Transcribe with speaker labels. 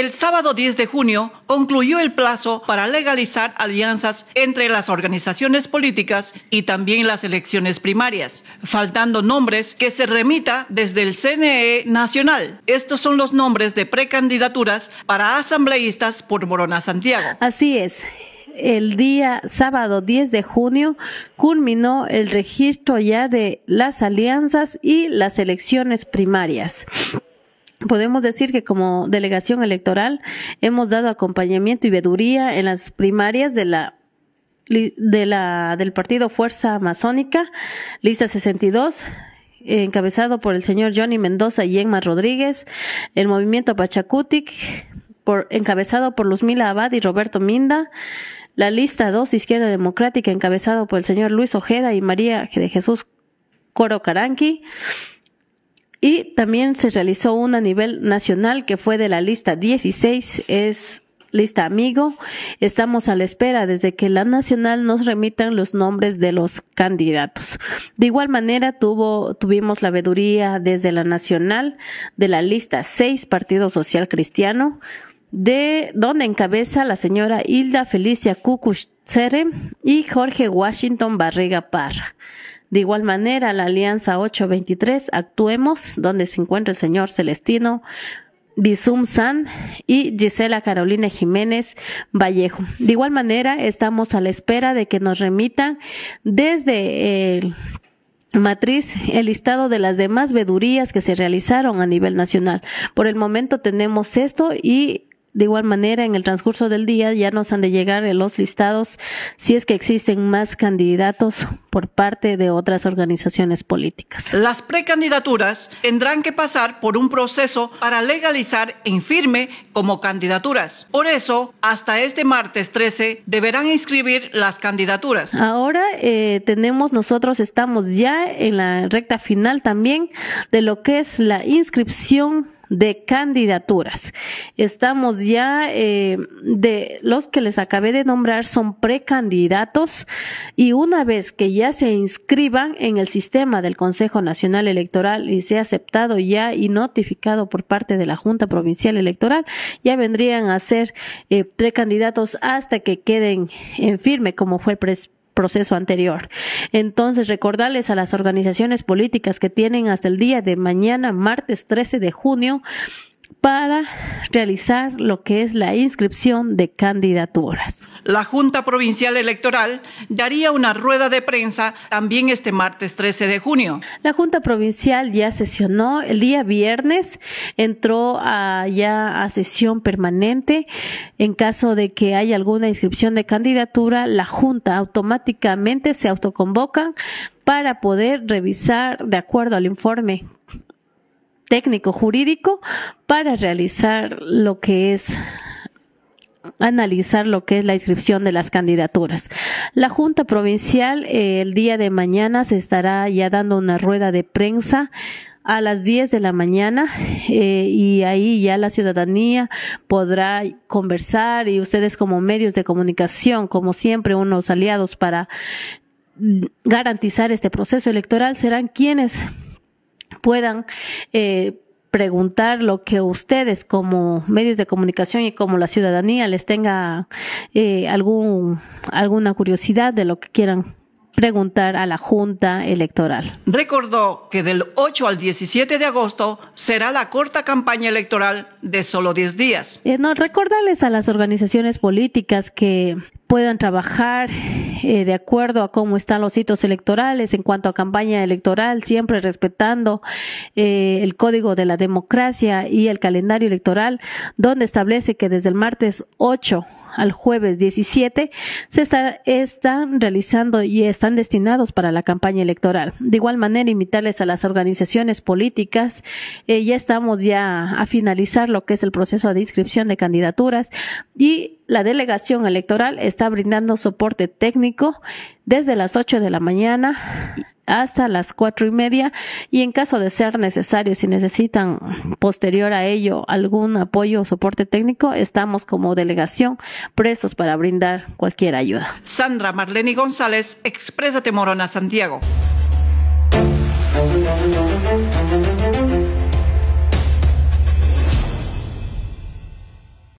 Speaker 1: El sábado 10 de junio concluyó el plazo para legalizar alianzas entre las organizaciones políticas y también las elecciones primarias, faltando nombres que se remita desde el CNE Nacional. Estos son los nombres de precandidaturas para asambleístas por Morona Santiago. Así es
Speaker 2: el día sábado 10 de junio culminó el registro ya de las alianzas y las elecciones primarias. Podemos decir que como delegación electoral hemos dado acompañamiento y veduría en las primarias de la de la del partido Fuerza Amazónica, lista 62, encabezado por el señor Johnny Mendoza y Emma Rodríguez, el movimiento Pachacutic, por, encabezado por Luzmila Abad y Roberto Minda, la lista 2 Izquierda Democrática, encabezado por el señor Luis Ojeda y María de Jesús Coro Caranqui, y también se realizó una a nivel nacional que fue de la lista 16, es lista amigo. Estamos a la espera desde que la nacional nos remitan los nombres de los candidatos. De igual manera tuvo, tuvimos la veduría desde la nacional de la lista 6 Partido Social Cristiano de donde encabeza la señora Hilda Felicia Cucuchere y Jorge Washington Barriga Parra. De igual manera, la Alianza 823, Actuemos, donde se encuentra el señor Celestino Bisum San y Gisela Carolina Jiménez Vallejo. De igual manera, estamos a la espera de que nos remitan desde el matriz el listado de las demás vedurías que se realizaron a nivel nacional. Por el momento tenemos esto y de igual manera, en el transcurso del día ya nos han de llegar los listados si es que existen más candidatos por parte de otras organizaciones políticas.
Speaker 1: Las precandidaturas tendrán que pasar por un proceso para legalizar en firme como candidaturas. Por eso, hasta este martes 13 deberán inscribir las candidaturas.
Speaker 2: Ahora eh, tenemos, nosotros estamos ya en la recta final también de lo que es la inscripción de candidaturas. Estamos ya eh, de los que les acabé de nombrar son precandidatos y una vez que ya se inscriban en el sistema del Consejo Nacional Electoral y sea aceptado ya y notificado por parte de la Junta Provincial Electoral, ya vendrían a ser eh, precandidatos hasta que queden en firme como fue el proceso anterior. Entonces, recordarles a las organizaciones políticas que tienen hasta el día de mañana, martes 13 de junio, para realizar lo que es la inscripción de candidaturas.
Speaker 1: La Junta Provincial Electoral daría una rueda de prensa también este martes 13 de junio.
Speaker 2: La Junta Provincial ya sesionó el día viernes, entró a, ya a sesión permanente. En caso de que haya alguna inscripción de candidatura, la Junta automáticamente se autoconvoca para poder revisar de acuerdo al informe técnico jurídico para realizar lo que es analizar lo que es la inscripción de las candidaturas. La Junta Provincial eh, el día de mañana se estará ya dando una rueda de prensa a las 10 de la mañana eh, y ahí ya la ciudadanía podrá conversar y ustedes como medios de comunicación, como siempre, unos aliados para mm, garantizar este proceso electoral serán quienes puedan eh, preguntar lo que ustedes como medios de comunicación y como la ciudadanía les tenga eh, algún, alguna curiosidad de lo que quieran preguntar a la Junta Electoral.
Speaker 1: Recordó que del 8 al 17 de agosto será la corta campaña electoral de solo 10 días.
Speaker 2: Eh, no, recordarles a las organizaciones políticas que puedan trabajar eh, de acuerdo a cómo están los hitos electorales en cuanto a campaña electoral, siempre respetando eh, el código de la democracia y el calendario electoral, donde establece que desde el martes 8 al jueves 17 se está, están realizando y están destinados para la campaña electoral. De igual manera, invitarles a las organizaciones políticas. Eh, ya estamos ya a finalizar lo que es el proceso de inscripción de candidaturas y la delegación electoral está brindando soporte técnico desde las 8 de la mañana hasta las cuatro y media y en caso de ser necesario, si necesitan posterior a ello algún apoyo o soporte técnico, estamos como delegación prestos para brindar cualquier ayuda.
Speaker 1: Sandra Marlene González, Exprésate Morona, Santiago.